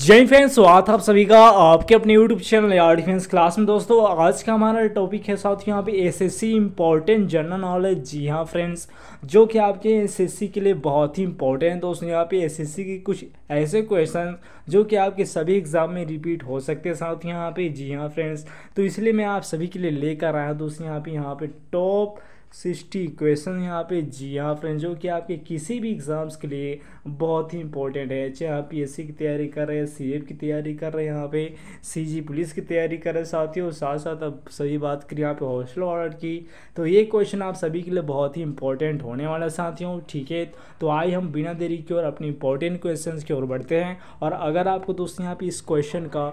जय फ्रेंड्स स्वागत है आप सभी का आपके अपने यूट्यूब चैनल यार डिफेंस क्लास में दोस्तों आज का हमारा टॉपिक है साथ यहाँ पे सी इम्पॉर्टेंट जनरल नॉलेज जी हाँ फ्रेंड्स जो कि आपके एस एस सी के लिए बहुत ही इंपॉर्टेंट है दोस्तों यहाँ पे सी के कुछ ऐसे क्वेश्चन जो कि आपके सभी एग्जाम में रिपीट हो सकते हैं साथ यहाँ पे जी हाँ फ्रेंड्स तो इसलिए मैं आप सभी के लिए लेकर आया दोस्तों यहाँ पे यहाँ पे टॉप सिक्सटी क्वेश्चन यहाँ पे जी हाँ फ्रेंड जो कि आपके किसी भी एग्ज़ाम्स के लिए बहुत ही इंपॉर्टेंट है चाहे आप पीएससी की तैयारी कर रहे हैं सी की तैयारी कर रहे हैं यहाँ पे सीजी पुलिस की तैयारी कर रहे हैं साथियों साथ साथ अब सही बात करें यहाँ पे हॉस्टल ऑर्डर की तो ये क्वेश्चन आप सभी के लिए बहुत ही इंपॉर्टेंट होने वाला साथियों ठीक है तो आइए हम बिना देरी की ओर अपने इंपॉर्टेंट क्वेश्चन की ओर बढ़ते हैं और अगर आपको दोस्तों यहाँ पे इस क्वेश्चन का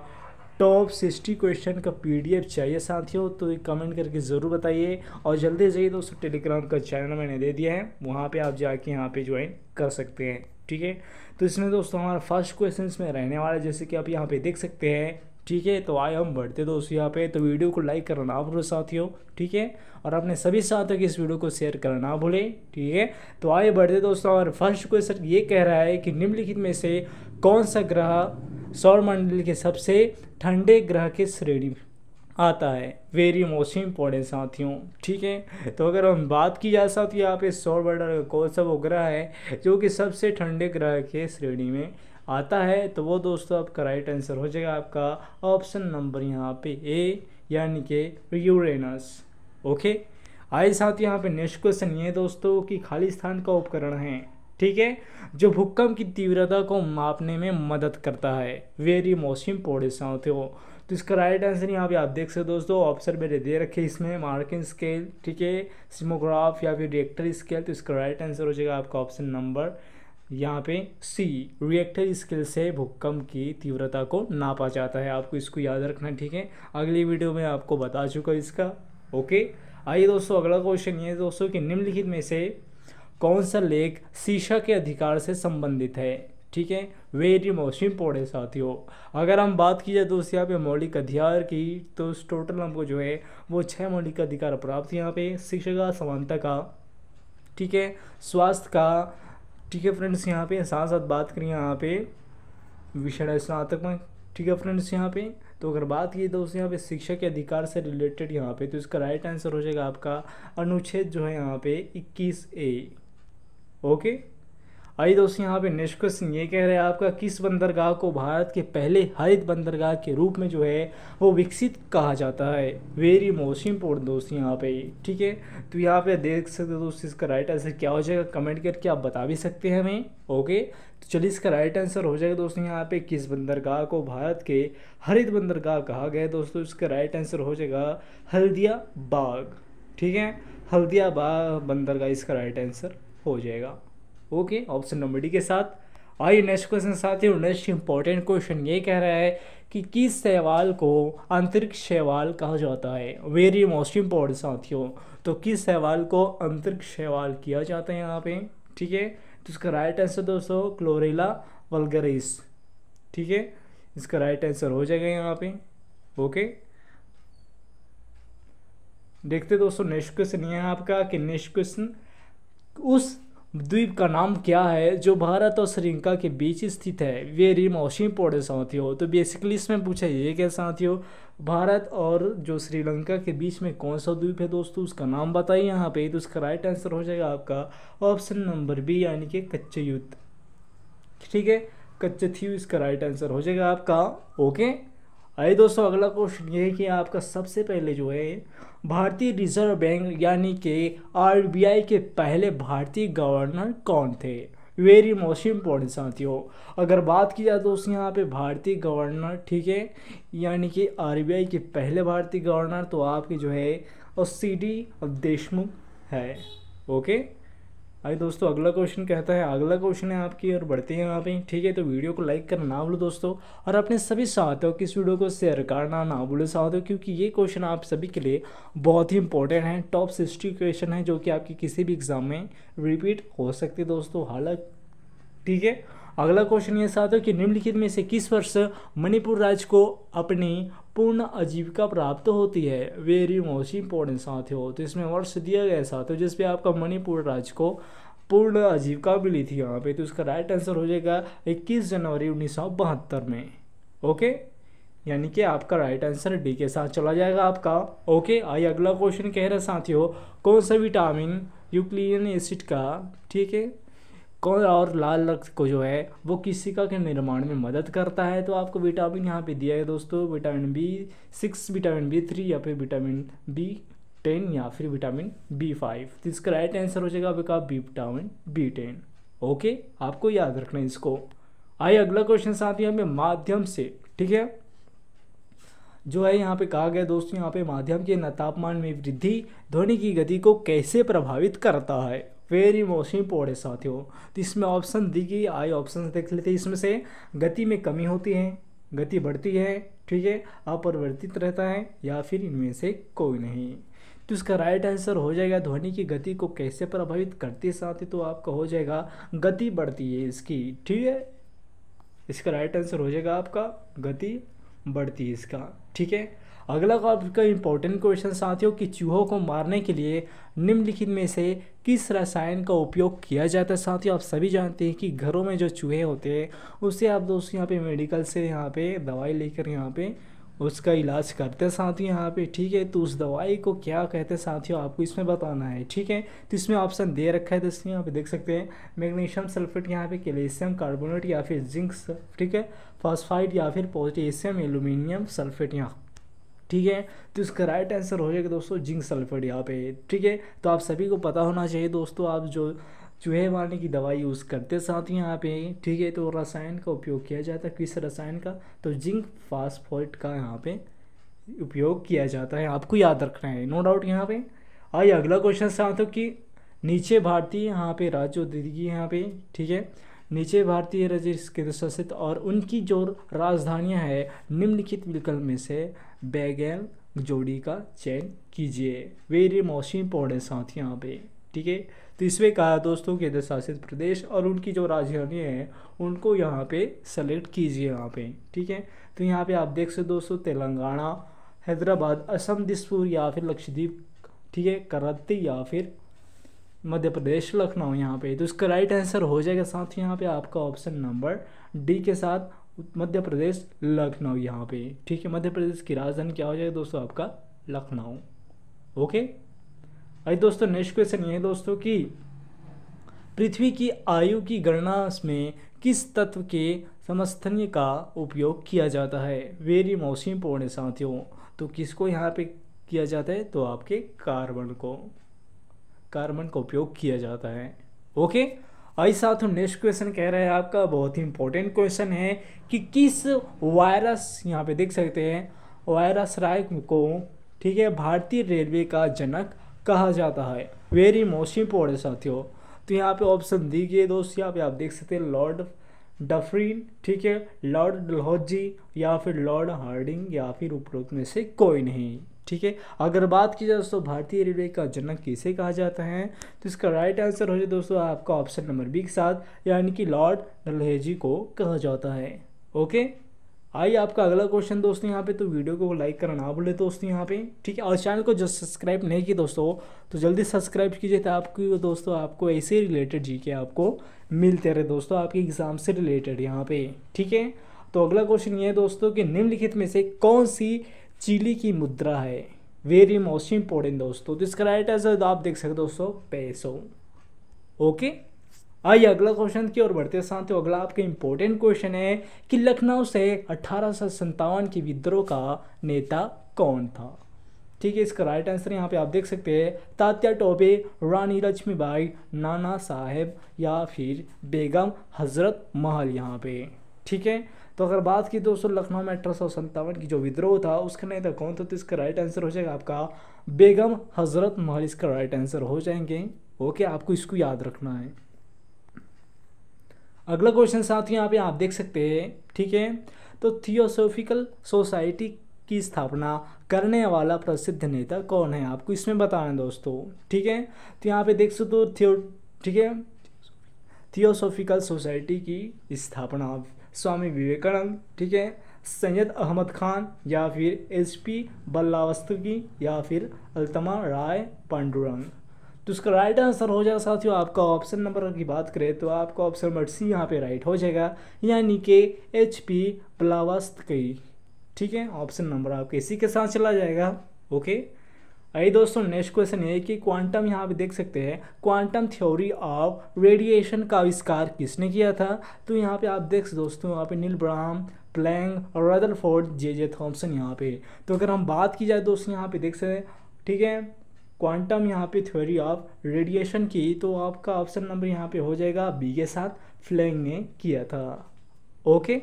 टॉप सिक्सटी क्वेश्चन का पीडीएफ चाहिए साथियों तो कमेंट करके ज़रूर बताइए और जल्दी से ही दोस्तों टेलीग्राम का चैनल मैंने दे दिया है वहाँ पे आप जाके यहाँ पे ज्वाइन कर सकते हैं ठीक है तो इसमें दोस्तों हमारा फर्स्ट क्वेश्चन में रहने वाला जैसे कि आप यहाँ पर देख सकते हैं ठीक है तो आए हम बढ़ते दोस्तों यहाँ पे तो वीडियो को लाइक करना ना भूलो साथियों ठीक है और अपने सभी साथियों के इस वीडियो को शेयर करना ना भूलें ठीक है तो आए बढ़ते दोस्तों और फर्स्ट क्वेश्चन ये कह रहा है कि निम्नलिखित में से कौन सा ग्रह सौरमंडल के सबसे ठंडे ग्रह के श्रेणी में आता है वेरी मोस्ट इम्पोर्टेंट साथियों ठीक है तो अगर हम बात की जाए साथियों यहाँ पे मंडल का कौन सा वो ग्रह है जो कि सबसे ठंडे ग्रह के श्रेणी में आता है तो वो दोस्तों आपका राइट आंसर हो जाएगा आपका ऑप्शन नंबर यहाँ पे ए यानी कि यूरेनस ओके आए साथ यहाँ पे नेक्स्ट क्वेश्चन ये दोस्तों कि खालिस्तान का उपकरण है ठीक है जो भूकंप की तीव्रता को मापने में मदद करता है वेरी मोस्ट इम्पोर्टेंट साउथ हो तो इसका राइट आंसर यहाँ पे आप देख सकते हो दोस्तों ऑप्शन मेरे दे रखे इसमें मार्किंग स्केल ठीक है सिमोग्राफ या फिर रिएक्टर स्केल तो इसका राइट आंसर हो जाएगा आपका ऑप्शन नंबर यहाँ पे सी रिएक्टर स्केल से भूकंप की तीव्रता को नापा जाता है आपको इसको याद रखना ठीक है अगली वीडियो में आपको बता चुका इसका ओके आइए दोस्तों अगला क्वेश्चन ये दोस्तों कि निम्नलिखित में से कौन सा लेख शीशा के अधिकार से संबंधित है ठीक है वेरी मोस्ट इम्पोर्टेंट साथियों अगर हम बात की जाए दोस्त तो यहाँ पे मौलिक अधिकार की तो टोटल हमको जो है वो छः मौलिक अधिकार प्राप्त यहाँ पे शिक्षा का समानता का ठीक है स्वास्थ्य का ठीक है फ्रेंड्स यहाँ पे साथ साथ बात करिए यहाँ पे विषय स्नातक में ठीक है फ्रेंड्स यहाँ पे तो अगर बात की दोस्त तो यहाँ पे शिक्षा के अधिकार से रिलेटेड यहाँ पे तो इसका राइट आंसर हो जाएगा आपका अनुच्छेद जो है यहाँ पे इक्कीस ए ओके आई दोस्तों यहाँ पे नेक्स्ट क्वेश्चन ये कह रहे हैं आपका किस बंदरगाह को भारत के पहले हरित बंदरगाह के रूप में जो है वो विकसित कहा जाता है वेरी मोस्ट इम्पोर्टेंट दोस्त यहाँ पे ठीक है तो यहाँ पे देख सकते हो दोस्त इसका राइट आंसर क्या हो जाएगा कमेंट करके आप बता भी सकते हैं हमें ओके तो चलिए इसका राइट आंसर हो जाएगा दोस्तों यहाँ पे किस बंदरगाह को भारत के हरित बंदरगाह कहा गया है दोस्तों इसका राइट आंसर हो जाएगा हल्दिया बाग ठीक है हल्दिया बाग बंदरगाह इसका राइट आंसर हो जाएगा ओके ऑप्शन नंबर डी के साथ आइए नेक्स्ट क्वेश्चन साथ ही नेक्स्ट इंपॉर्टेंट क्वेश्चन ये कह रहा है कि किस सवाल को अंतरिक्ष सवाल कहा जाता है वेरी मोस्ट इंपॉर्टेंट साथियों तो किस सवाल को अंतरिक्ष सवाल किया जाता है यहाँ पे ठीक है तो इसका राइट आंसर दोस्तों क्लोरेला वलगरिस ठीक है इसका राइट आंसर हो जाएगा यहाँ पे ओके देखते दोस्तों नेक्स्ट क्वेश्चन ये है आपका कि नेक्स्ट क्वेश्चन उस द्वीप का नाम क्या है जो भारत और श्रीलंका के बीच स्थित है वे रिम ओशिम पोड़े साथियों तो बेसिकली इसमें पूछा ये क्या साथियों भारत और जो श्रीलंका के बीच में कौन सा द्वीप है दोस्तों उसका नाम बताइए यहाँ पे तो उसका राइट आंसर हो जाएगा आपका ऑप्शन नंबर बी यानी कि कच्चे युद्ध ठीक है कच्चे थी इसका राइट आंसर हो जाएगा आपका ओके आइए दोस्तों अगला क्वेश्चन ये है कि आपका सबसे पहले जो है भारतीय रिजर्व बैंक यानी कि आरबीआई के पहले भारतीय गवर्नर कौन थे वेरी मोस्ट इम्पोर्टेंट साथियों अगर बात की जाए तो उस यहाँ पे भारतीय गवर्नर ठीक है यानी कि आरबीआई के पहले भारतीय गवर्नर तो आपके जो है और सी डी देशमुख है ओके आइए दोस्तों अगला क्वेश्चन कहता है अगला क्वेश्चन है आपकी और बढ़ते हैं यहाँ ही ठीक है तो वीडियो को लाइक करना ना भूलो दोस्तों और अपने सभी साथियों की इस वीडियो को शेयर करना ना भूलो साथियों क्योंकि ये क्वेश्चन आप सभी के लिए बहुत ही इंपॉर्टेंट है टॉप सिक्सटी क्वेश्चन है जो कि आपकी किसी भी एग्जाम में रिपीट हो सकती है दोस्तों हालांकि ठीक है अगला क्वेश्चन ये साथ हो कि निम्नलिखित में से किस वर्ष मणिपुर राज्य को अपनी पूर्ण आजीविका प्राप्त होती है वेरी मोस्ट इम्पोर्टेंट साथियों तो इसमें वर्ष दिया गया साथियों जिसपे आपका मणिपुर राज्य को पूर्ण आजीविका मिली थी यहाँ पे तो इसका राइट आंसर हो जाएगा इक्कीस जनवरी उन्नीस में ओके यानी कि आपका राइट आंसर डी के साथ चला जाएगा आपका ओके आइए अगला क्वेश्चन कह रहे साथियों कौन सा विटामिन यूक्लियन एसिड का ठीक है कौन और लाल रक्त को जो है वो किसी का के निर्माण में मदद करता है तो आपको विटामिन यहाँ पे दिया है दोस्तों vitamin B six vitamin B three या फिर विटामिन बी टेन या फिर विटामिन बी फाइव तो इसका राइट आंसर हो जाएगा आपका B vitamin B ten okay आपको याद रखना है इसको आइए अगला क्वेश्चन साथियों हमें माध्यम से ठीक है जो है यहाँ पे कहा गया दोस्तों यहाँ पे माध्यम के तापमान में वृद्धि ध्वनि की गति को कैसे प्रभावित करता है वेरी मोस्ट इंपॉर्टेंट साथियों तो इसमें ऑप्शन दी गई आई ऑप्शन देख लेते हैं इसमें से गति में कमी होती है गति बढ़ती है ठीक है अपरिवर्तित रहता है या फिर इनमें से कोई नहीं तो इसका राइट आंसर हो जाएगा ध्वनि की गति को कैसे प्रभावित करती है साथ ही तो आपका हो जाएगा गति बढ़ती है इसकी ठीक है इसका राइट आंसर हो जाएगा आपका गति बढ़ती है इसका ठीक है अगला आपका इंपॉर्टेंट क्वेश्चन साथियों कि चूहों को मारने के लिए निम्नलिखित में से किस रसायन का उपयोग किया जाता है साथियों आप सभी जानते हैं कि घरों में जो चूहे होते हैं उससे आप दोस्तों यहाँ पे मेडिकल से यहाँ पे दवाई लेकर यहाँ पे उसका इलाज करते हैं साथियों यहाँ पे ठीक है तो उस दवाई को क्या कहते हैं साथियों आपको इसमें बताना है ठीक है तो इसमें ऑप्शन दे रखा है दोस्तों यहाँ पे देख सकते हैं मैग्नीशियम सल्फेट यहाँ पे कैल्शियम कार्बोनेट या फिर जिंक ठीक है फॉस्फाइड या फिर पोटेशियम एल्यूमिनियम सल्फेट यहाँ ठीक है तो इसका राइट आंसर हो जाएगा दोस्तों जिंक सल्फेट यहाँ पे ठीक है तो आप सभी को पता होना चाहिए दोस्तों आप जो चूहे मारने की दवाई यूज़ करते साथ ही यहाँ पे ठीक है तो रसायन का उपयोग किया जाता है किस रसायन का तो जिंक फास्फोरेट का यहाँ पे उपयोग किया जाता है आपको याद रखना है नो डाउट यहाँ पे आइए अगला क्वेश्चन साथ कि नीचे भारतीय यहाँ पे राज्य दिल्ली यहाँ पे ठीक है नीचे भारतीय राज्य केंद्र शासित और उनकी जो राजधानियाँ हैं निम्नलिखित विकल्प में से बैगेल जोड़ी का चयन कीजिए वेरी मोस्ट इंपॉर्टेंट साथ यहाँ पे ठीक है तो इसमें कहा दोस्तों केंद्र शासित प्रदेश और उनकी जो राजधानी है उनको यहाँ पे सेलेक्ट कीजिए यहाँ पे ठीक है तो यहाँ पे आप देख सकते दोस्तों तेलंगाना हैदराबाद असम दिसपुर या फिर लक्षद्वीप ठीक है करती या फिर मध्य प्रदेश लखनऊ यहाँ पे तो इसका राइट आंसर हो जाएगा साथ ही यहाँ पे आपका ऑप्शन नंबर डी के साथ मध्य प्रदेश लखनऊ यहाँ पे ठीक है मध्य प्रदेश की राजधानी क्या हो जाएगी दोस्तों आपका लखनऊ ओके अरे दोस्तों नेक्स्ट क्वेश्चन ये है दोस्तों कि पृथ्वी की आयु की गणना में किस तत्व के समस्थनीय का उपयोग किया जाता है वेरी मौसम पूर्ण साथियों तो किसको यहाँ पे किया जाता है तो आपके कार्बन को कार्बन का उपयोग किया जाता है ओके भाई साथ हम नेक्स्ट क्वेश्चन कह रहे हैं आपका बहुत ही इंपॉर्टेंट क्वेश्चन है कि किस वायरस यहाँ पे देख सकते हैं वायरस राय को ठीक है भारतीय रेलवे का जनक कहा जाता है वेरी मोस्ट इम्पोर्टेंट साथियों तो यहाँ पे ऑप्शन दी गई दोस्त यहाँ पे आप देख सकते हैं लॉर्ड डफरीन ठीक है लॉर्ड डलहौजी या फिर लॉर्ड हार्डिंग या फिर उपरोक्त में से कोई नहीं ठीक है अगर बात की जाए दोस्तों भारतीय रेलवे का जनक किसे कहा जाता है तो इसका राइट आंसर हो जाए दोस्तों आपका ऑप्शन नंबर बी के साथ यानी कि लॉर्ड डलहेजी को कहा जाता है ओके आइए आपका अगला क्वेश्चन दोस्तों यहाँ पे तो वीडियो को लाइक करना ना भूले दोस्तों यहाँ पे ठीक है और चैनल को जस्ट सब्सक्राइब नहीं किया दोस्तों तो जल्दी सब्सक्राइब कीजिए तो आपकी दोस्तों आपको ऐसे रिलेटेड जी के आपको मिलते रहे दोस्तों आपके एग्ज़ाम से रिलेटेड यहाँ पे ठीक है तो अगला क्वेश्चन ये है दोस्तों कि निम्नलिखित में से कौन सी चीली की मुद्रा है वेरी मोस्ट इम्पोर्टेंट दोस्तों तो इसका राइट आंसर आप देख सकते हो दोस्तों पैसो ओके आइए अगला क्वेश्चन की ओर बढ़ते साथ अगला आपका इंपॉर्टेंट क्वेश्चन है कि लखनऊ से अठारह के विद्रोह का नेता कौन था ठीक है इसका राइट आंसर यहाँ पे आप देख सकते हैं तात्या टोपे रानी लक्ष्मीबाई नाना साहेब या फिर बेगम हजरत महल यहाँ पे ठीक है तो अगर बात की दोस्तों लखनऊ में अठारह की जो विद्रोह था उसका नेता तो कौन था तो इसका राइट आंसर हो जाएगा आपका बेगम हजरत महल इसका राइट आंसर हो जाएंगे ओके आपको इसको याद रखना है अगला क्वेश्चन साथ यहाँ पे आप देख सकते हैं ठीक है तो थियोसोफिकल सोसाइटी की स्थापना करने वाला प्रसिद्ध नेता कौन है आपको इसमें बताना दोस्तों ठीक है तो यहाँ पे देख सकते हो थियो ठीक है थियोसोफिकल सोसाइटी की स्थापना स्वामी विवेकानंद ठीक है सैयद अहमद खान या फिर एस पी बल्लावस्तगी या फिर अल्तमा राय पांडुरंग तो उसका राइट आंसर हो जाएगा साथियों आपका ऑप्शन नंबर की बात करें तो आपका ऑप्शन नंबर सी यहाँ पे राइट हो जाएगा यानी कि एच पी बल्लावस्तगी ठीक है ऑप्शन नंबर आपके इसी के साथ चला जाएगा ओके आई दोस्तों नेक्स्ट क्वेश्चन है कि क्वांटम यहाँ पे देख सकते हैं क्वांटम थ्योरी ऑफ रेडिएशन का आविष्कार किसने किया था तो यहाँ पे आप देख दोस्तों यहाँ पे नील ब्राह्म प्लैंग और फोर्ड जे जे थॉम्सन यहाँ पे तो अगर हम बात की जाए दोस्तों यहाँ पे देख सकते ठीक है क्वांटम यहाँ पे थ्योरी ऑफ रेडिएशन की तो आपका ऑप्शन नंबर यहाँ पे हो जाएगा बी के साथ फ्लैंग ने किया था ओके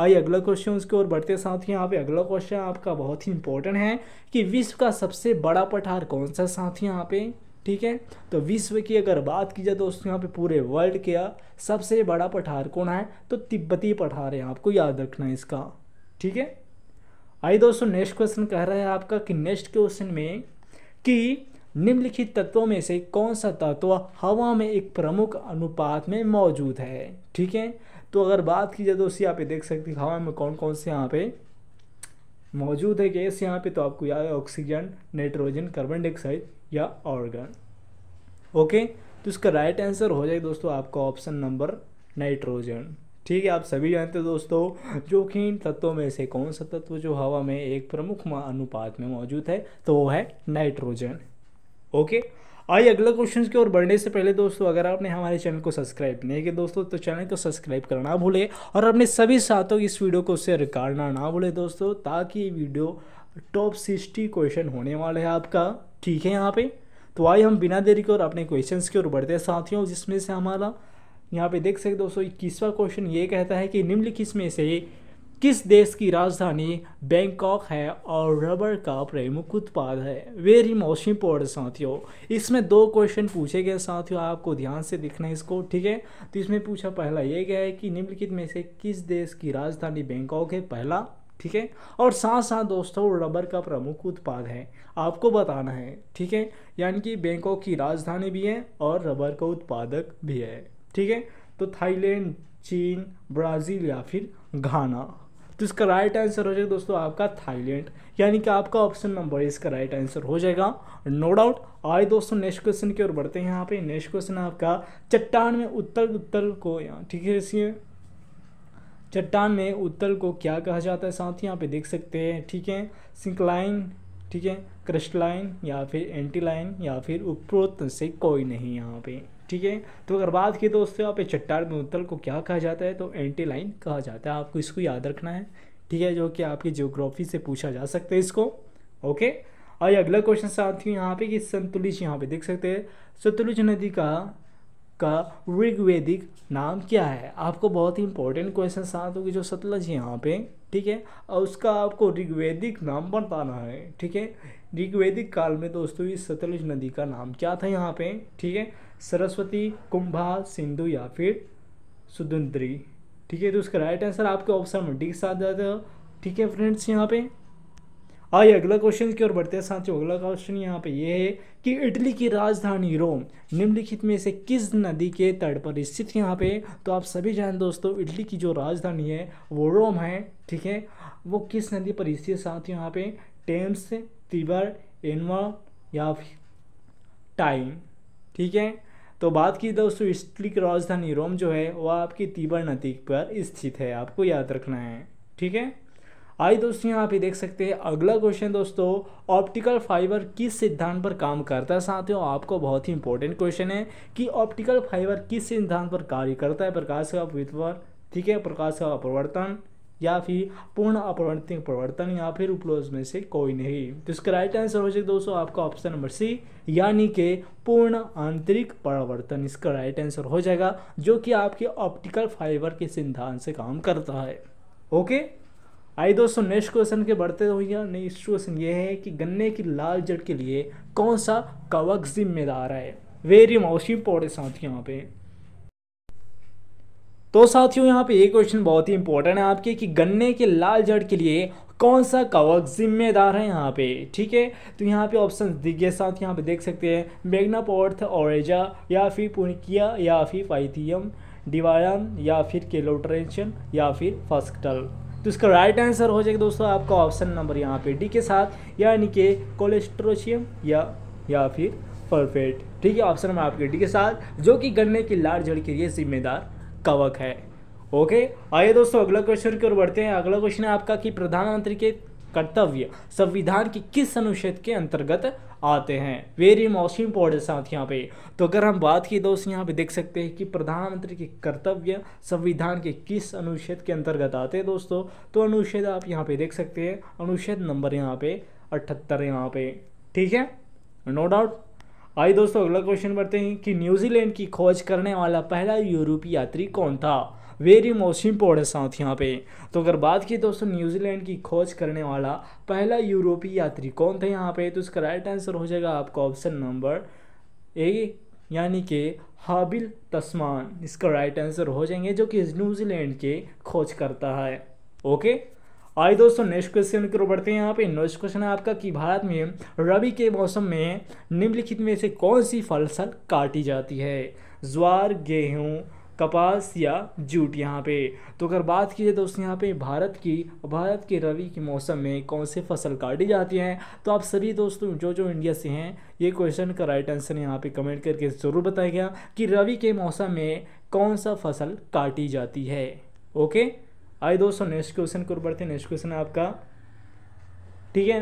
आइए अगला क्वेश्चन उसके ओर बढ़ते साथ यहाँ पे अगला क्वेश्चन आपका बहुत ही इंपॉर्टेंट है कि विश्व का सबसे बड़ा पठार कौन सा साथ यहाँ पे ठीक है तो विश्व की अगर बात की जाए दोस्तों यहाँ पे पूरे वर्ल्ड का सबसे बड़ा पठार कौन है तो तिब्बती पठार है आपको याद रखना है इसका ठीक है आइए दोस्तों नेक्स्ट क्वेश्चन कह रहा है आपका कि नेक्स्ट क्वेश्चन में कि निम्नलिखित तत्वों में से कौन सा तत्व हवा में एक प्रमुख अनुपात में मौजूद है ठीक है तो अगर बात की जाए तो उसी यहाँ पे देख सकते हैं हवा में कौन कौन से यहाँ पे मौजूद है गैस यहाँ पे तो आपको याद है ऑक्सीजन नाइट्रोजन कार्बन डाइऑक्साइड या ऑर्गन ओके तो इसका राइट आंसर हो जाएगा दोस्तों आपका ऑप्शन नंबर नाइट्रोजन ठीक है आप सभी जानते हैं दोस्तों इन तत्वों में से कौन सा तत्व जो हवा में एक प्रमुख अनुपात में मौजूद है तो वो है नाइट्रोजन ओके आइए अगला क्वेश्चन की ओर बढ़ने से पहले दोस्तों अगर आपने हमारे चैनल को सब्सक्राइब नहीं किया दोस्तों तो चैनल को सब्सक्राइब करना भूले और अपने सभी साथों इस वीडियो को शेयर करना ना भूले दोस्तों ताकि वीडियो टॉप सिक्सटी क्वेश्चन होने वाला है आपका ठीक है यहाँ पे तो आइए हम बिना देरी के और अपने क्वेश्चन की ओर बढ़ते हैं साथियों जिसमें से हमारा यहाँ पे देख सकते दोस्तों इक्कीसवा क्वेश्चन ये कहता है कि निम्नलिखित में से किस देश की राजधानी बैंकॉक है और रबर का प्रमुख उत्पाद है वेरी मोस्ट इम्पोर्टेंट साथियों इसमें दो क्वेश्चन पूछे गए साथियों आपको ध्यान से देखना है इसको ठीक है तो इसमें पूछा पहला ये गया है कि निम्नलिखित में से किस देश की राजधानी बैंकॉक है पहला ठीक है और साथ साथ दोस्तों रबर का प्रमुख उत्पाद है आपको बताना है ठीक है यानी कि बैंकॉक की राजधानी भी है और रबर का उत्पादक भी है ठीक है तो थाईलैंड चीन ब्राज़ील या फिर घाना तो इसका राइट आंसर हो जाएगा दोस्तों आपका थाईलैंड यानी कि आपका ऑप्शन नंबर इसका राइट आंसर हो जाएगा नो डाउट आए दोस्तों नेक्स्ट क्वेश्चन की ओर बढ़ते हैं यहाँ पे नेक्स्ट क्वेश्चन आपका चट्टान में उत्तल उत्तल को यहाँ ठीक है इसलिए चट्टान में उत्तल को क्या कहा जाता है साथ ही यहाँ पे देख सकते हैं ठीक है सिंकलाइन ठीक है क्रस्ट लाइन या फिर एंटी लाइन या फिर उपरोत से कोई नहीं यहाँ पे ठीक है तो अगर बात की दोस्तों यहाँ पे चट्टार मरुतल को क्या कहा जाता है तो एंटी लाइन कहा जाता है आपको इसको याद रखना है ठीक है जो कि आपकी जियोग्राफी से पूछा जा सकता है इसको ओके और ये अगला क्वेश्चन साथियों यहाँ पे कि संतुलिज यहाँ पे देख सकते हैं सतलुज नदी का का ऋग्वेदिक नाम क्या है आपको बहुत ही इंपॉर्टेंट क्वेश्चन साथ होगी जो सतलज है यहाँ पे ठीक है और उसका आपको ऋग्वेदिक नाम बताना है ठीक है ऋग्वेदिक काल में दोस्तों इस सतलुज नदी का नाम क्या था यहाँ पे ठीक है सरस्वती कुंभा सिंधु या फिर सुदुंद्री ठीक है तो उसका राइट आंसर आपके ऑप्शन में डी के साथ जाते हो ठीक है फ्रेंड्स यहाँ पे आइए अगला क्वेश्चन की ओर बढ़ते हैं साथियों अगला क्वेश्चन यहाँ पे ये है कि इटली की राजधानी रोम निम्नलिखित में से किस नदी के तट पर स्थित है यहाँ पे तो आप सभी जान दोस्तों इटली की जो राजधानी है वो रोम है ठीक है वो किस नदी पर स्थित साथ यहाँ पे टेम्स तिबर एनवा या टाइम ठीक है तो बात की दोस्तों इटली की राजधानी रोम जो है वह आपकी तीबर नदी पर स्थित है आपको याद रखना है ठीक है आई दोस्तों यहाँ पे देख सकते हैं अगला क्वेश्चन दोस्तों ऑप्टिकल फाइबर किस सिद्धांत पर काम करता है साथियों आपको बहुत ही इंपॉर्टेंट क्वेश्चन है कि ऑप्टिकल फाइबर किस सिद्धांत पर कार्य करता है प्रकाश का वितरण ठीक है प्रकाश का अपवर्तन या फिर पूर्ण अपवर्तिक परिवर्तन या फिर उपलोज में से कोई नहीं तो इसका राइट आंसर हो जाएगा दोस्तों आपका ऑप्शन नंबर सी यानी कि पूर्ण आंतरिक परिवर्तन इसका राइट आंसर हो जाएगा जो कि आपके ऑप्टिकल फाइबर के सिद्धांत से काम करता है ओके आई दोस्तों नेक्स्ट क्वेश्चन के बढ़ते हुए नेक्स्ट क्वेश्चन ये है कि गन्ने की लाल जड़ के लिए कौन सा कवक जिम्मेदार है वेरी मौसम पौड़े साथ यहाँ पे तो साथियों यहाँ पे ये क्वेश्चन बहुत ही इंपॉर्टेंट है आपके कि गन्ने के लाल जड़ के लिए कौन सा कवक जिम्मेदार है यहाँ पे ठीक है तो यहाँ पे ऑप्शन दिग्गे साथ यहाँ पे देख सकते हैं मेगनापोर्थ ओरेजा या फिर पुनिकिया या फिर पाइथियम डिवायन या फिर केलोट्रेंशन या फिर फस्कटल तो इसका राइट आंसर हो जाएगा दोस्तों आपका ऑप्शन नंबर यहाँ पे डी के साथ यानी कि कोलेस्ट्रोशियम या या फिर परफेक्ट ठीक है ऑप्शन नंबर आपके डी के साथ जो कि गन्ने की लार जड़ के लिए जिम्मेदार कवक है ओके आइए दोस्तों अगला क्वेश्चन की ओर बढ़ते हैं अगला क्वेश्चन है आपका कि प्रधानमंत्री के कर्तव्य संविधान के किस अनुच्छेद के अंतर्गत आते हैं वेरी मोस्ट इंपॉर्टेंट साथ यहाँ पे तो अगर हम बात की दोस्त यहाँ पे देख सकते हैं कि प्रधानमंत्री के कर्तव्य संविधान के किस अनुच्छेद के अंतर्गत आते हैं दोस्तों तो अनुच्छेद आप यहाँ पे देख सकते हैं अनुच्छेद नंबर यहाँ पे अठहत्तर यहाँ पे ठीक है नो डाउट आइए दोस्तों अगला क्वेश्चन बढ़ते हैं कि न्यूजीलैंड की खोज करने वाला पहला यूरोपीय यात्री कौन था वेरी मोस्ट इम्पोर्टेंट साउथ यहाँ पे तो अगर बात की दोस्तों न्यूजीलैंड की खोज करने वाला पहला यूरोपीय यात्री कौन था यहाँ पे तो इसका राइट आंसर हो जाएगा आपका ऑप्शन नंबर ए यानी कि हाबिल तस्मान इसका राइट आंसर हो जाएंगे जो कि न्यूजीलैंड के खोज करता है ओके आइए दोस्तों नेक्स्ट क्वेश्चन की ओर बढ़ते हैं यहाँ पे नेक्स्ट क्वेश्चन है आपका कि भारत में रबी के मौसम में निम्नलिखित में से कौन सी फसल काटी जाती है ज्वार गेहूँ कपास या जूट यहाँ पे तो अगर बात की जाए दोस्तों यहाँ पे भारत की भारत के रवि के मौसम में कौन से फसल काटी जाती हैं तो आप सभी दोस्तों जो जो इंडिया से हैं ये क्वेश्चन का राइट आंसर यहाँ पे कमेंट करके ज़रूर बताया गया कि रवि के मौसम में कौन सा फसल काटी जाती है ओके आई दोस्तों नेक्स्ट क्वेश्चन को बढ़ते हैं नेक्स्ट क्वेश्चन है आपका ठीक है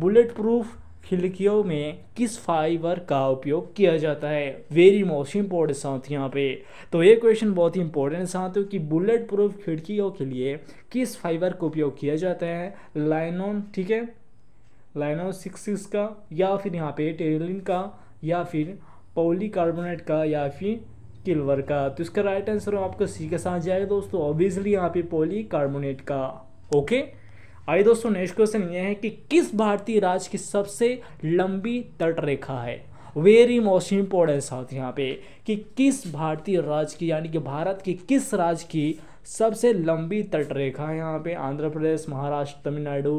बुलेट प्रूफ खिड़कियों में किस फाइबर का उपयोग किया जाता है वेरी मोस्ट इंपॉर्टेंट साथ यहाँ पे तो ये क्वेश्चन बहुत ही इंपॉर्टेंट साथ कि बुलेट प्रूफ खिड़कियों के लिए किस फाइबर का उपयोग किया जाता है लाइनोन ठीक है लाइनोन सिक्स सिक्स का या फिर यहाँ पे टेरिन का या फिर पोली का या फिर सिल्वर का तो इसका राइट आंसर आपका सी के साथ जाएगा दोस्तों ऑब्वियसली यहाँ पे पोली कार्बोनेट का ओके आइए दोस्तों नेक्स्ट क्वेश्चन ये है कि किस भारतीय राज्य की सबसे लंबी तट रेखा है वेरी मोस्ट इंपॉर्टेंट साथ यहाँ पे कि किस भारतीय राज्य की यानी कि भारत की किस राज्य की सबसे लंबी तट रेखा है यहाँ पे आंध्र प्रदेश महाराष्ट्र तमिलनाडु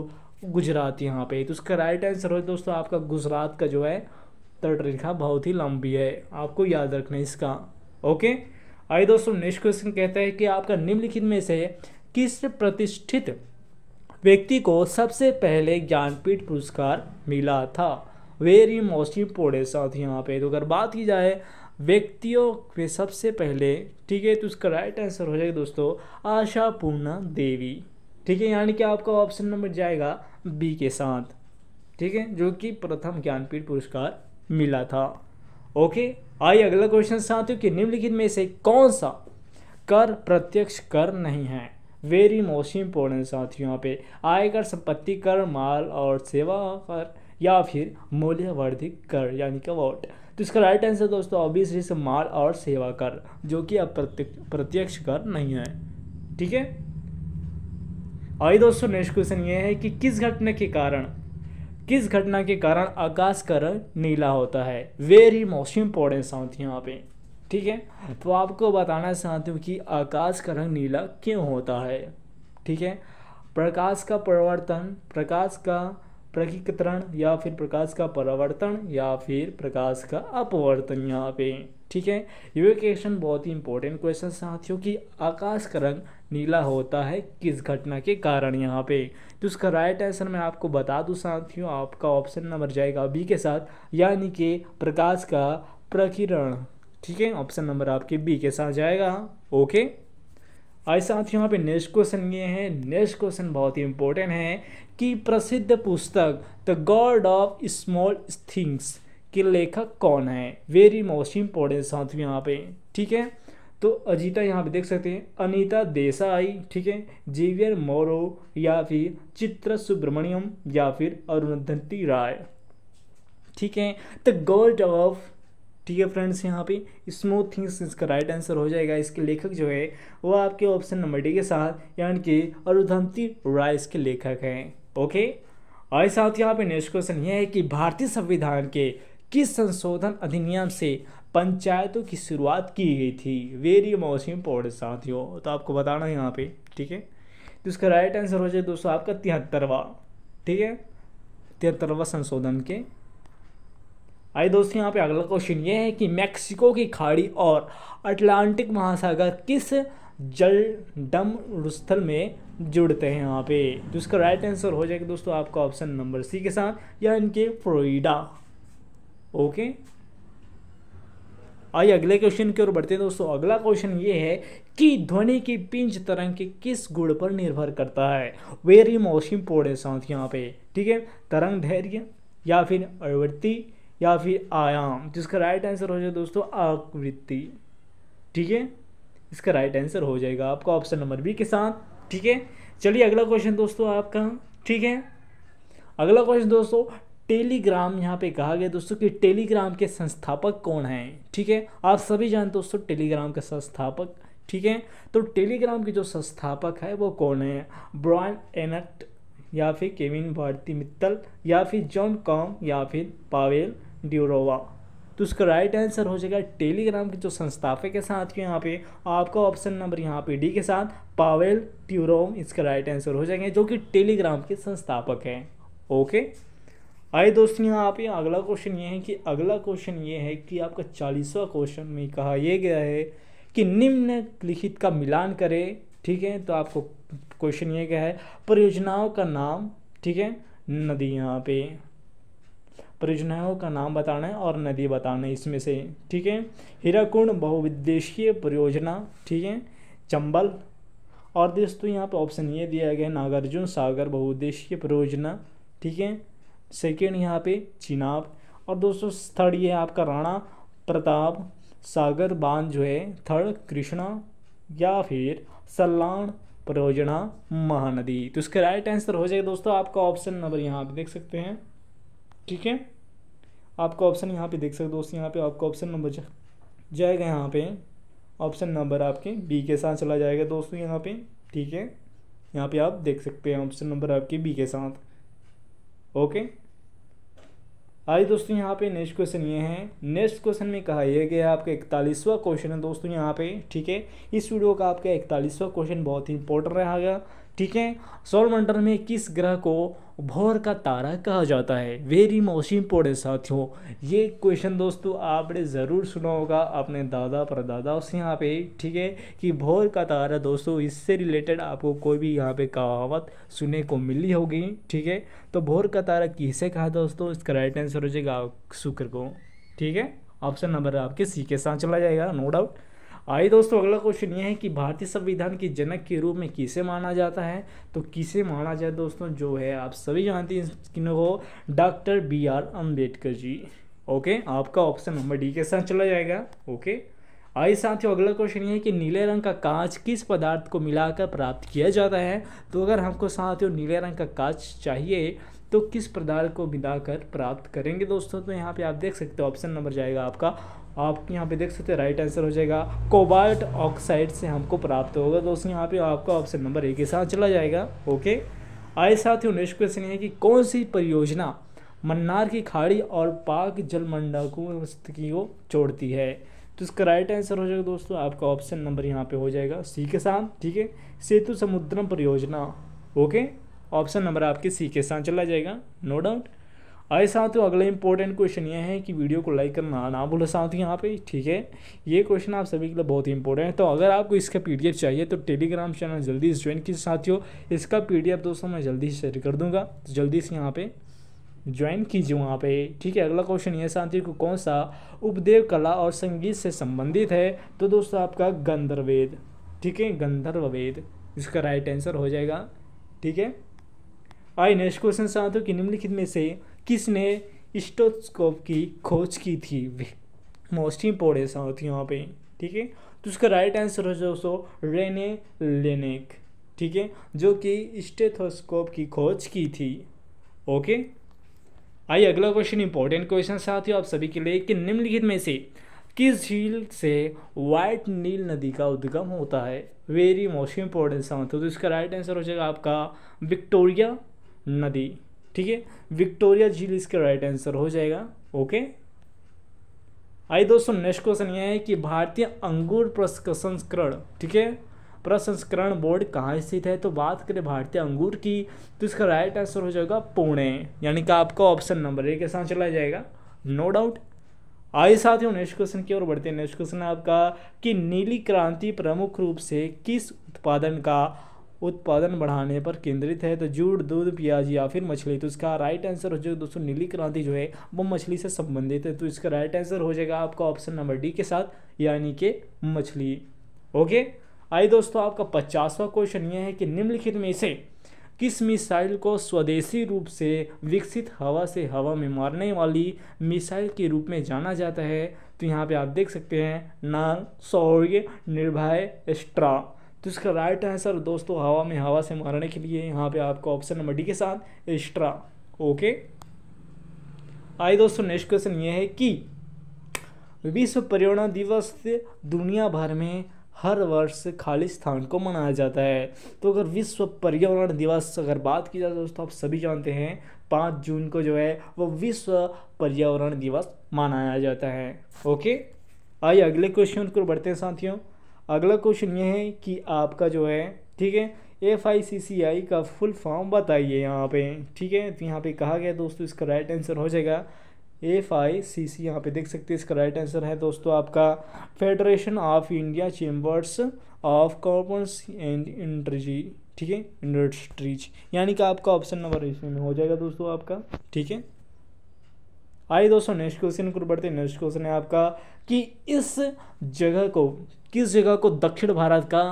गुजरात यहाँ पे तो उसका राइट आंसर हो दोस्तों आपका गुजरात का जो है तट रेखा बहुत ही लंबी है आपको याद रखना इसका ओके आइए दोस्तों नेक्स्ट क्वेश्चन कहता है कि आपका निम्नलिखित में से किस प्रतिष्ठित व्यक्ति को सबसे पहले ज्ञानपीठ पुरस्कार मिला था वेरी मोस्ट इम्पोर्टेंट साथ ही यहाँ पे तो अगर बात की जाए व्यक्तियों के सबसे पहले ठीक है तो उसका राइट आंसर हो जाएगा दोस्तों आशा पूर्णा देवी ठीक है यानी कि आपका ऑप्शन नंबर जाएगा बी के साथ ठीक है जो कि प्रथम ज्ञानपीठ पुरस्कार मिला था ओके आइए अगला क्वेश्चन साथियों कि निम्नलिखित में से कौन सा कर प्रत्यक्ष कर नहीं है वेरी मोस्ट इम्पोर्टेंट साथियों यहाँ पे आयकर संपत्ति कर माल और सेवा कर या फिर मूल्यवर्धित कर यानी कि वोट तो इसका राइट आंसर दोस्तों ऑब्वियसली से माल और सेवा कर जो कि अब प्रत्यक्ष कर नहीं है ठीक है आई दोस्तों नेक्स्ट क्वेश्चन ये है कि किस घटना के कारण किस घटना के कारण आकाश का रंग नीला होता है वेरी मोस्ट इंपॉर्टेंट साउथ यहाँ पे ठीक है तो आपको बताना चाहती हूँ कि आकाश का रंग नीला क्यों होता है ठीक है प्रकाश का परिवर्तन प्रकाश का प्रकीकरण या फिर प्रकाश का परिवर्तन या फिर प्रकाश का अपवर्तन यहाँ पे ठीक है ये क्वेश्चन बहुत ही इंपॉर्टेंट क्वेश्चन साथियों कि आकाश का रंग नीला होता है किस घटना के कारण यहाँ पे तो उसका राइट आंसर मैं आपको बता दूँ साथियों आपका ऑप्शन नंबर जाएगा बी के साथ यानी कि प्रकाश का प्रकिरण ठीक है ऑप्शन नंबर आपके बी के साथ जाएगा ओके आई साथियों यहाँ पे नेक्स्ट क्वेश्चन ये है नेक्स्ट क्वेश्चन बहुत ही इंपॉर्टेंट है कि प्रसिद्ध पुस्तक the God of Small Things के लेखक कौन है वेरी मोस्ट इंपॉर्टेंट साथियों यहाँ पे ठीक है तो अजीता यहाँ पे देख सकते हैं अनीता देसाई ठीक है जेवियर मोरो या फिर चित्र सुब्रमण्यम या फिर अरुणधंती राय ठीक है द गोल्ड ऑफ ठीक है फ्रेंड्स यहाँ पे स्मूथ थिंग्स इसका राइट आंसर हो जाएगा इसके लेखक जो है वो आपके ऑप्शन नंबर डी के साथ यानी कि अरुधंती राय इसके लेखक हैं ओके और साथ यहाँ पे नेक्स्ट क्वेश्चन ये है कि भारतीय संविधान के किस संशोधन अधिनियम से पंचायतों की शुरुआत की गई थी वेरी मौसम इम्पोर्टेंट साथियों तो आपको बताना है यहाँ पे ठीक है तो इसका राइट आंसर हो जाए दोस्तों आपका तिहत्तरवा ठीक है तिहत्तरवा संशोधन के आइए दोस्तों यहाँ पे अगला क्वेश्चन ये है कि मैक्सिको की खाड़ी और अटलांटिक महासागर किस जल डम रुस्थल में जुड़ते हैं यहाँ पे तो इसका राइट आंसर हो जाएगा दोस्तों आपका ऑप्शन नंबर सी के साथ या इनके फ्लोरिडा ओके आइए अगले क्वेश्चन की ओर बढ़ते हैं दोस्तों अगला क्वेश्चन ये है कि ध्वनि की पिंच तरंग के किस गुण पर निर्भर करता है वेरी मौसम पोड़े साथ यहाँ पे ठीक है तरंग धैर्य या फिर आवृत्ति या फिर आयाम जिसका राइट आंसर हो जाए दोस्तों आकृत्ति ठीक है इसका राइट आंसर हो जाएगा आपका ऑप्शन नंबर बी के साथ ठीक है चलिए अगला क्वेश्चन दोस्तों आपका ठीक है अगला क्वेश्चन दोस्तों टेलीग्राम यहाँ पे कहा गया दोस्तों कि टेलीग्राम के संस्थापक कौन हैं ठीक है आप सभी जानते हो दोस्तों टेलीग्राम के संस्थापक ठीक है तो टेलीग्राम के जो संस्थापक है वो कौन है ब्रॉन एनक्ट या फिर केविन भारती मित्तल या फिर जॉन कॉम या फिर पावेल ड्यूरोवा तो उसका राइट आंसर हो जाएगा टेलीग्राम के जो संस्थापक है के यहाँ पे आपका ऑप्शन नंबर यहाँ पे डी के साथ पावेल ट्यूरोम इसका राइट आंसर हो जाएंगे जो कि टेलीग्राम के संस्थापक हैं ओके आए दोस्तों यहाँ आप यहाँ अगला क्वेश्चन ये है कि अगला क्वेश्चन ये है कि आपका चालीसवा क्वेश्चन में कहा यह गया है कि निम्न लिखित का मिलान करें ठीक है तो आपको क्वेश्चन ये क्या है परियोजनाओं का नाम ठीक है नदी यहाँ पे परियोजनाओं का नाम बताना है और नदी बताना है इसमें से ठीक है हीराकुंड बहुविद्देशीय परियोजना ठीक है चंबल और दोस्तों यहाँ पे ऑप्शन ये दिया गया है नागार्जुन सागर बहुउद्देशीय परियोजना ठीक है सेकेंड यहाँ पे चिनाब और दोस्तों थर्ड ये है आपका राणा प्रताप सागर बांध जो है थर्ड कृष्णा या फिर सल्लाण प्रयोजना महानदी तो इसका राइट आंसर हो जाएगा दोस्तों आपका ऑप्शन नंबर यहाँ पे देख सकते हैं ठीक है आपका ऑप्शन यहाँ पे देख सकते दोस्तों यहाँ पे आपका ऑप्शन नंबर जाएगा यहाँ पे ऑप्शन नंबर आपके बी के साथ चला जाएगा दोस्तों यहाँ पे ठीक है यहाँ पे आप देख सकते हैं ऑप्शन नंबर आपके बी के साथ ओके आइए दोस्तों यहाँ पे नेक्स्ट क्वेश्चन ये है नेक्स्ट क्वेश्चन में कहा यह गया आपका इकतालीसवा क्वेश्चन है दोस्तों यहाँ पे ठीक है इस वीडियो का आपका इकतालीसवा क्वेश्चन बहुत ही इंपॉर्टेंट रहेगा ठीक है सौरमंडल में किस ग्रह को भोर का तारा कहा जाता है वेरी मोस्ट इम्पोर्टेंट साथियों ये क्वेश्चन दोस्तों आपने ज़रूर सुना होगा अपने दादा परदादा से यहाँ पे ठीक है कि भोर का तारा दोस्तों इससे रिलेटेड आपको कोई भी यहाँ पे कहावत सुनने को मिली होगी ठीक है तो भोर का तारा किसे कहा दोस्तों इसका राइट आंसर हो जाएगा शुक्र को ठीक है ऑप्शन नंबर आपके सी के साथ चला जाएगा नो डाउट आइए दोस्तों अगला क्वेश्चन ये है कि भारतीय संविधान के जनक के रूप में किसे माना जाता है तो किसे माना जाए दोस्तों जो है आप सभी जानते हैं किन्हों को doctor B R Ambedkar ji okay आपका ऑप्शन नंबर डी के साथ चला जाएगा ओके आइए साथियों अगला क्वेश्चन ये है कि नीले रंग का कांच किस पदार्थ को मिलाकर प्राप्त किया जाता है तो अगर हमको साथियों नीले रंग का कांच चाहिए तो किस पदार्थ को मिलाकर प्राप्त करेंगे दोस्तों तो यहाँ पे आप देख सकते हो ऑप्शन नंबर जाएगा आपका आप यहाँ पे देख सकते हैं राइट आंसर हो जाएगा कोबाल्ट ऑक्साइड से हमको प्राप्त होगा दोस्तों यहाँ पे आपका ऑप्शन नंबर ए के साथ चला जाएगा ओके आए साथ ही नेक्स्ट क्वेश्चन है कि कौन सी परियोजना मन्नार की खाड़ी और पाक जलमंडकों की को जोड़ती है तो इसका राइट आंसर हो जाएगा दोस्तों आपका ऑप्शन नंबर यहाँ पे हो जाएगा सी के साथ ठीक है सेतु समुद्रम परियोजना ओके ऑप्शन नंबर आपके सी के साथ चला जाएगा नो डाउट आए साथियों तो अगला इंपॉर्टेंट क्वेश्चन ये है कि वीडियो को लाइक करना ना साथ ही यहाँ पे ठीक है ये क्वेश्चन आप सभी के लिए बहुत ही इंपॉर्टेंट है तो अगर आपको इसका पीडीएफ चाहिए तो टेलीग्राम चैनल जल्दी से ज्वाइन कीजिए साथियों इसका पीडीएफ दोस्तों मैं जल्दी शेयर कर दूंगा तो जल्दी से यहाँ पे ज्वाइन कीजिए वहाँ पे ठीक है अगला क्वेश्चन ये शांति को कौन सा उपदेव कला और संगीत से संबंधित है तो दोस्तों आपका गंधर्वेद ठीक है गंधर्व वेद इसका राइट आंसर हो जाएगा ठीक है आई नेक्स्ट क्वेश्चन साथियों कि निम्नलिखित में से किसने स्टोस्कोप की खोज की थी मोस्ट इंपोर्टेंट होती है वहाँ पे ठीक है तो उसका राइट आंसर हो दोस्तों रेने लेनेक ठीक है जो कि स्टेथोस्कोप की खोज की थी ओके आइए अगला क्वेश्चन इंपॉर्टेंट क्वेश्चन साथियों आप सभी के लिए कि निम्नलिखित में से किस झील से वाइट नील नदी का उद्गम होता है वेरी मोस्ट इंपॉर्टेंट सवाल तो इसका राइट आंसर हो जाएगा आपका विक्टोरिया नदी ठीक है विक्टोरिया झील इसका राइट आंसर हो जाएगा ओके आई दोस्तों नेक्स्ट क्वेश्चन यह है कि भारतीय अंगूर प्रसंस्करण ठीक है प्रसंस्करण बोर्ड कहाँ स्थित है तो बात करें भारतीय अंगूर की तो इसका राइट आंसर हो जाएगा पुणे यानी कि आपका ऑप्शन नंबर एक के साथ चला जाएगा नो डाउट आइए साथियों नेक्स्ट क्वेश्चन की ओर बढ़ते हैं नेक्स्ट क्वेश्चन है आपका कि नीली क्रांति प्रमुख रूप से किस उत्पादन का उत्पादन बढ़ाने पर केंद्रित है तो जूट दूध प्याज या फिर मछली तो इसका राइट आंसर हो जाएगा दोस्तों नीली क्रांति जो है वो मछली से संबंधित है तो इसका राइट आंसर हो जाएगा आपका ऑप्शन नंबर डी के साथ यानी कि मछली ओके आई दोस्तों आपका पचासवा क्वेश्चन ये है कि निम्नलिखित में से किस मिसाइल को स्वदेशी रूप से विकसित हवा से हवा में मारने वाली मिसाइल के रूप में जाना जाता है तो यहाँ पे आप देख सकते हैं नांग सौर्य निर्भय स्ट्रा तो इसका राइट आंसर दोस्तों हवा में हवा से मारने के लिए यहाँ पे आपको ऑप्शन नंबर डी के साथ एक्स्ट्रा ओके आइए दोस्तों नेक्स्ट क्वेश्चन ये है कि विश्व पर्यावरण दिवस दुनिया भर में हर वर्ष स्थान को मनाया जाता है तो अगर विश्व पर्यावरण दिवस अगर बात की जाए दोस्तों आप सभी जानते हैं पाँच जून को जो है वो विश्व पर्यावरण दिवस मनाया जाता है ओके आइए अगले क्वेश्चन को बढ़ते हैं साथियों अगला क्वेश्चन ये है कि आपका जो है ठीक है एफ आई सी सी आई का फुल फॉर्म बताइए यहाँ पे ठीक है तो यहाँ पे कहा गया दोस्तों इसका राइट आंसर हो जाएगा एफ आई सी सी यहाँ पे देख सकते हैं इसका राइट आंसर है दोस्तों आपका Federation of India Chambers of Commerce and Industry ठीक है इंडस्ट्रीज यानी कि आपका ऑप्शन नंबर इसमें हो जाएगा दोस्तों आपका ठीक है आइए दोस्तों नेक्स्ट क्वेश्चन को बढ़ते नेक्स्ट क्वेश्चन है आपका कि इस जगह को किस जगह को दक्षिण भारत का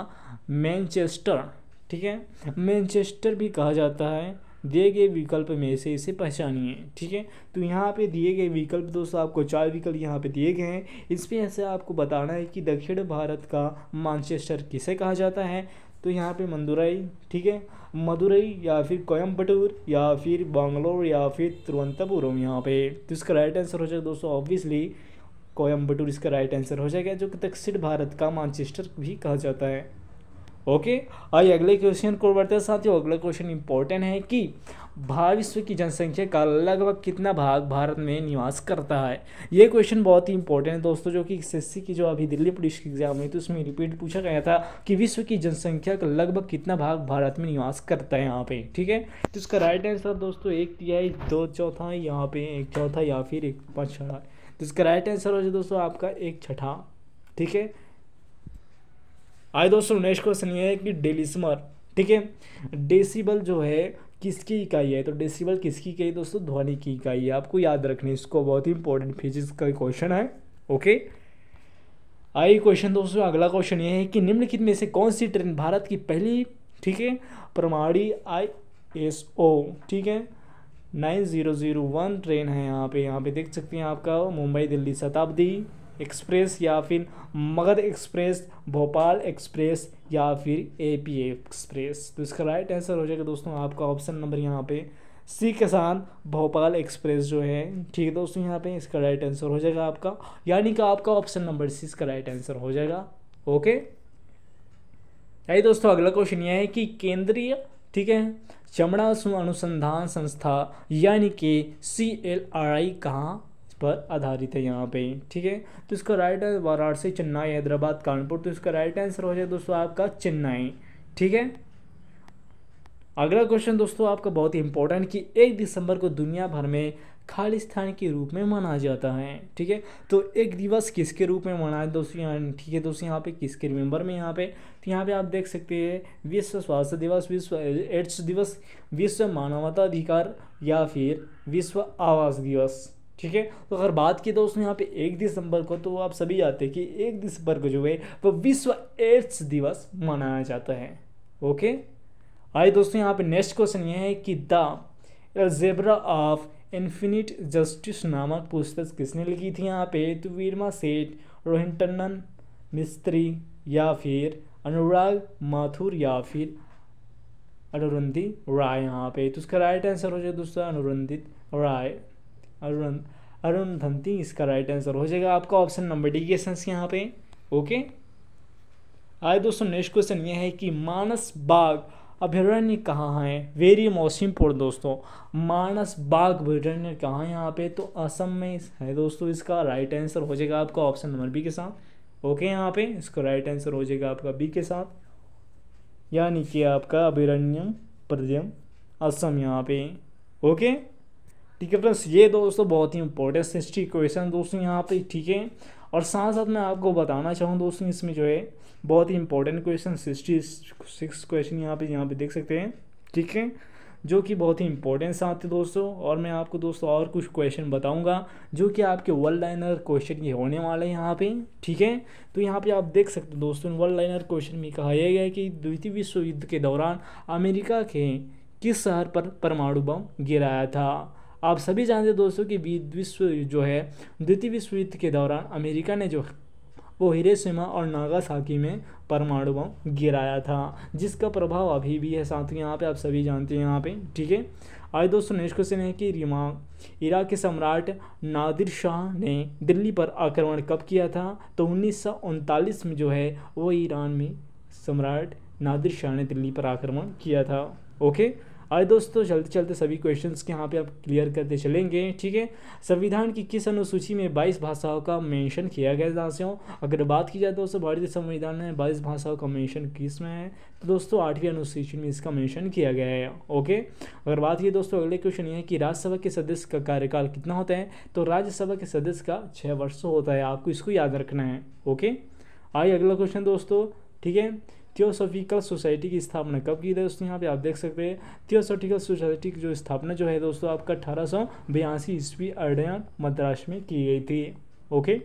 मैनचेस्टर ठीक है मैनचेस्टर भी कहा जाता है दिए गए विकल्प में से इसे पहचानिए ठीक है तो यहाँ पे दिए गए विकल्प दोस्तों आपको चार विकल्प यहाँ पे दिए गए हैं इसमें ऐसे आपको बताना है कि दक्षिण भारत का मानचेस्टर किसे कहा जाता है तो यहाँ पे मदुरई ठीक है मदुरई या फिर कोयम्बटूर या फिर बंगलोर या फिर तिरुवंतपुरम यहाँ पे तो इसका राइट आंसर हो जाएगा दोस्तों ऑब्वियसली कोयम्बटूर इसका राइट आंसर हो जाएगा जो कि दक्षिण भारत का मानचेस्टर भी कहा जाता है ओके आइए अगले क्वेश्चन को बढ़ते हैं साथियों अगला क्वेश्चन इंपॉर्टेंट है कि विश्व की जनसंख्या का लगभग कितना भाग भारत में निवास करता है ये क्वेश्चन बहुत ही इंपॉर्टेंट है दोस्तों जो कि एस की जो अभी दिल्ली पुलिस की एग्जाम हुई तो उसमें रिपीट पूछा गया था कि विश्व की जनसंख्या का लगभग कितना भाग भारत में निवास करता है यहाँ पे ठीक है तो इसका राइट आंसर दोस्तों एक तिहाई दो चौथा यहाँ पे एक चौथा या फिर एक पाँच छः तो इसका राइट आंसर हो जाए दोस्तों आपका एक छठा ठीक है आए दोस्तों नेक्स्ट क्वेश्चन ये है कि डेलिसमर ठीक है डेसिबल जो है किसकी इकाई है तो डेसिबल किसकी इकाई दोस्तों ध्वनि की इकाई है आपको याद रखनी इसको बहुत ही इंपॉर्टेंट फिजिक्स का क्वेश्चन है ओके आई क्वेश्चन दोस्तों अगला क्वेश्चन ये है कि निम्नलिखित में से कौन सी ट्रेन भारत की पहली ठीक है प्रमाणी आई एस ओ ठीक है nine zero zero one train है यहाँ पे यहाँ पे देख सकते हैं आपका मुंबई दिल्ली शताब्दी एक्सप्रेस या फिर मगध एक्सप्रेस भोपाल एक्सप्रेस या फिर ए पी एक्सप्रेस तो इसका राइट आंसर हो जाएगा दोस्तों आपका ऑप्शन नंबर यहाँ पे सी के साथ भोपाल एक्सप्रेस जो है ठीक है दोस्तों यहाँ पे इसका राइट आंसर हो जाएगा आपका यानी कि आपका ऑप्शन नंबर सी इसका राइट आंसर हो जाएगा ओके यही दोस्तों अगला क्वेश्चन यह है कि केंद्रीय ठीक है चमड़ा अनुसंधान संस्था यानी कि सी एल आर आई कहाँ पर आधारित है यहाँ पे ठीक है तो इसका राइट आंसर वाराणसी चेन्नई हैदराबाद कानपुर तो इसका राइट आंसर हो जाए दोस्तों आपका चेन्नई ठीक है अगला क्वेश्चन दोस्तों आपका बहुत ही इंपॉर्टेंट कि एक दिसंबर को दुनिया भर में स्थान के रूप में मनाया जाता है ठीक है तो एक दिवस किसके रूप में मनाया दोस्तों यहाँ ठीक है दोस्तों यहाँ पे किसके रिमेंबर में यहाँ पे तो यहाँ पे आप देख सकते हैं विश्व स्वास्थ्य दिवस विश्व एड्स दिवस विश्व मानवता अधिकार या फिर विश्व आवास दिवस ठीक है तो अगर बात की दोस्तों यहाँ पे एक दिसंबर को तो आप सभी जाते हैं कि एक दिसंबर को जो है वो विश्व एड्स दिवस मनाया जाता है ओके आइए दोस्तों यहाँ पे नेक्स्ट क्वेश्चन ये है कि the algebra of infinite justice नामक पुस्तक किसने लिखी थी यहाँ पे तो वीरमा सेठ रोहिंटनन मिस्त्री या फिर अनुराग माथुर या फिर अनुरंधी राय यहाँ पे तो इसका राइट आंसर हो जाएगा दोस्तों अनुरंधित राय अरुण अरुण धंती इसका राइट आंसर हो जाएगा आपका ऑप्शन नंबर डी के सेंस यहाँ पे ओके आए दोस्तों नेक्स्ट क्वेश्चन ये है कि मानस बाग अभ्यारण्य कहाँ है वेरी मौसमपुर दोस्तों मानस बाग अभ्यारण्य कहाँ है यहाँ पे तो असम में है दोस्तों इसका राइट आंसर हो जाएगा आपका ऑप्शन नंबर बी के साथ ओके यहाँ पे इसका राइट आंसर हो जाएगा आपका बी के साथ यानी कि आपका अभ्यारण्य प्रदम असम यहाँ पे ओके ठीक है फ्रेंड्स ये दोस्तों बहुत ही इंपॉर्टेंट सिस्ट्री क्वेश्चन दोस्तों यहाँ पे ठीक है और साथ साथ मैं आपको बताना चाहूँ दोस्तों इसमें जो है बहुत ही important question sixty six question यहाँ पे यहाँ पे देख सकते हैं ठीक है जो कि बहुत ही इंपॉर्टेंस आते दोस्तों और मैं आपको दोस्तों और कुछ क्वेश्चन बताऊंगा जो कि आपके वन लाइनर क्वेश्चन ये होने वाले हैं यहाँ पे ठीक है तो यहाँ पे आप देख सकते हैं दोस्तों वन लाइनर क्वेश्चन में कहा यह गया कि द्वितीय विश्व युद्ध के दौरान अमेरिका के किस शहर पर परमाणु बम गिराया था आप सभी जानते दोस्तों कि विश्व जो है द्वितीय विश्व युद्ध के दौरान अमेरिका ने जो वो हिरोशिमा और नागासाकी में परमाणु बम गिराया था जिसका प्रभाव अभी भी है साथ ही यहाँ पे आप सभी जानते हैं यहाँ पे ठीक है आए दोस्तों नेक्स्ट क्वेश्चन है कि रिमा इराक के सम्राट नादिर शाह ने दिल्ली पर आक्रमण कब किया था तो उन्नीस में जो है वो ईरान में सम्राट नादिर शाह ने दिल्ली पर आक्रमण किया था ओके आए दोस्तों चलते चलते सभी क्वेश्चन के यहाँ पर आप क्लियर करते चलेंगे ठीक है संविधान की किस अनुसूची में बाईस भाषाओं का मेंशन किया गया जहाँ से हो अगर बात की जाए दोस्तों भारतीय संविधान में बाईस भाषाओं का मेंशन किस में है तो दोस्तों आठवीं अनुसूची में इसका मैंशन किया गया है ओके अगर बात की दोस्तों अगले क्वेश्चन ये है कि राज्यसभा के सदस्य का कार्यकाल कितना होता है तो राज्यसभा के सदस्य का छः वर्ष होता है आपको इसको याद रखना है ओके आइए अगला क्वेश्चन दोस्तों ठीक है थियोसॉफिकल सोसाइटी की स्थापना कब की दोस्तों यहाँ पे आप देख सकते हैं थियोसॉफिकल सोसाइटी की जो स्थापना जो है दोस्तों आपका अठारह सौ बयासी ईस्वी अरडियान मद्रास में की गई थी ओके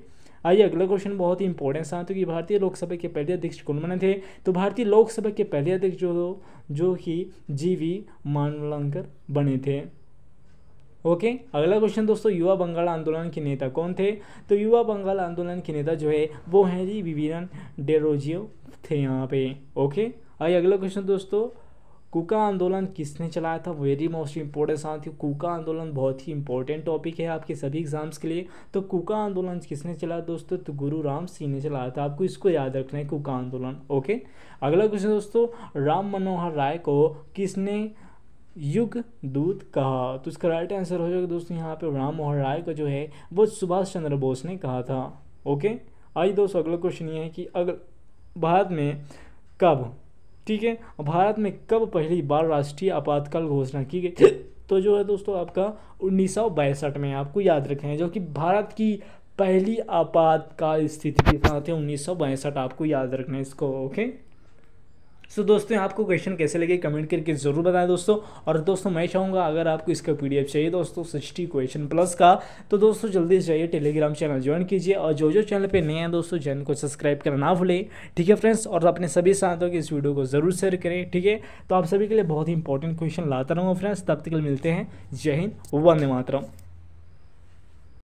आइए अगला क्वेश्चन बहुत ही इंपॉर्टेंट था क्योंकि भारतीय लोकसभा के पहले अध्यक्ष कौन बने थे तो भारतीय लोकसभा के पहले अध्यक्ष जो जो कि जी वी मानवलंकर बने थे ओके अगला क्वेश्चन दोस्तों युवा बंगाल आंदोलन के नेता कौन थे तो युवा बंगाल आंदोलन के नेता जो है वो हैं जी विवीरन डेरोजियो थे यहाँ पे ओके आइए अगला क्वेश्चन दोस्तों कुका आंदोलन किसने चलाया था वेरी मोस्ट इंपॉर्टेंट ही कुका आंदोलन बहुत ही इंपॉर्टेंट टॉपिक है आपके सभी एग्जाम्स के लिए तो कुका आंदोलन किसने चलाया दोस्तों तो गुरु राम सिंह ने चलाया था आपको इसको याद रखना है कुका आंदोलन ओके अगला क्वेश्चन दोस्तों राम मनोहर राय को किसने युग दूत कहा तो इसका राइट आंसर हो जाएगा दोस्तों यहाँ पर राम मनोहर राय को जो है वो सुभाष चंद्र बोस ने कहा था ओके आइए दोस्तों अगला क्वेश्चन ये है कि अगला भारत में कब ठीक है भारत में कब पहली बार राष्ट्रीय आपातकाल घोषणा की गई तो जो है दोस्तों आपका उन्नीस में आपको याद रखें जो कि भारत की पहली आपातकाल स्थिति के साथ है उन्नीस आपको याद रखना इसको ओके सो so, दोस्तों आपको क्वेश्चन कैसे लगे कमेंट करके ज़रूर बताएं दोस्तों और दोस्तों मैं चाहूँगा अगर आपको इसका पी चाहिए दोस्तों सिक्सटी क्वेश्चन प्लस का तो दोस्तों जल्दी से जाइए टेलीग्राम चैनल ज्वाइन कीजिए और जो जो चैनल पर नए हैं दोस्तों चैनल को सब्सक्राइब करना ना भूलें ठीक है फ्रेंड्स और अपने सभी साथियों की इस वीडियो को ज़रूर शेयर करें ठीक है तो आप सभी के लिए बहुत ही इंपॉर्टेंट क्वेश्चन लाता रहूँगा फ्रेंड्स तब तक मिलते हैं जय हिंद वंदे मातरम